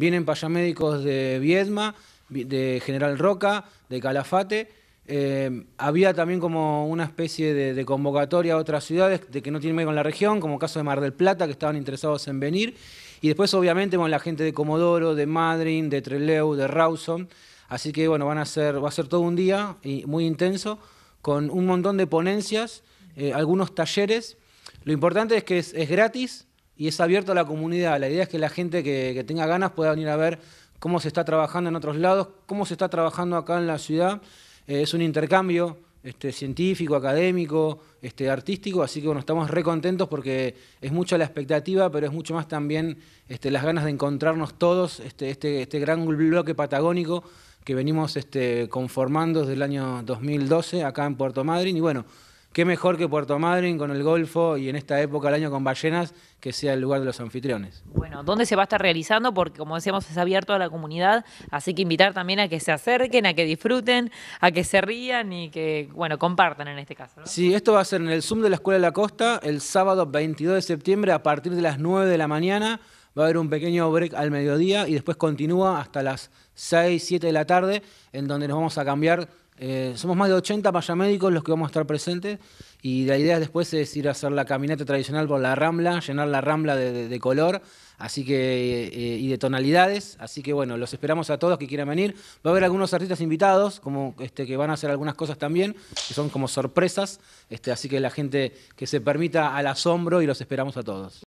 Vienen payamédicos de Viedma, de General Roca, de Calafate. Eh, había también como una especie de, convocatoria a otras ciudades de que no tienen medio ver con la región, como el caso de Mar del Plata, que estaban interesados en venir. Y después, obviamente, la gente de Comodoro, de Madryn, de Trelew, de Rawson. Así que, bueno, van a ser, va a ser todo un día y muy intenso, con un montón de ponencias, eh, algunos talleres. Lo importante es que es, es gratis, y es abierto a la comunidad. La idea es que la gente que, tenga ganas pueda venir a ver cómo se está trabajando en otros lados, cómo se está trabajando acá en la ciudad. Eh, es un intercambio este, científico, académico, este, artístico, así que bueno, estamos recontentos porque es mucha la expectativa, pero es mucho más también este, las ganas de encontrarnos todos, este, este, este gran bloque patagónico que venimos este, conformando desde el año 2012 acá en Puerto Madryn. Y bueno, Qué mejor que Puerto Madryn con el Golfo y en esta época del año con ballenas que sea el lugar de los anfitriones. Bueno, ¿dónde se va a estar realizando? Porque como decíamos es abierto a la comunidad, así que invitar también a que se acerquen, a que disfruten, a que se rían y que, bueno, compartan en este caso. Sí, esto va a ser en el Zoom de la Escuela de la Costa el sábado 22 de septiembre a partir de las 9 de la mañana. Va a haber un pequeño break al mediodía y después continúa hasta las 6, 7 de la tarde, en donde nos vamos a cambiar eh, somos más de 80 payamédicos los que vamos a estar presentes y la idea después es ir a hacer la caminata tradicional por la Rambla, llenar la Rambla de, color así que, eh, y de tonalidades. Así que bueno, los esperamos a todos que quieran venir. Va a haber algunos artistas invitados como, este, que van a hacer algunas cosas también, que son como sorpresas. Este, así que la gente que se permita al asombro y los esperamos a todos.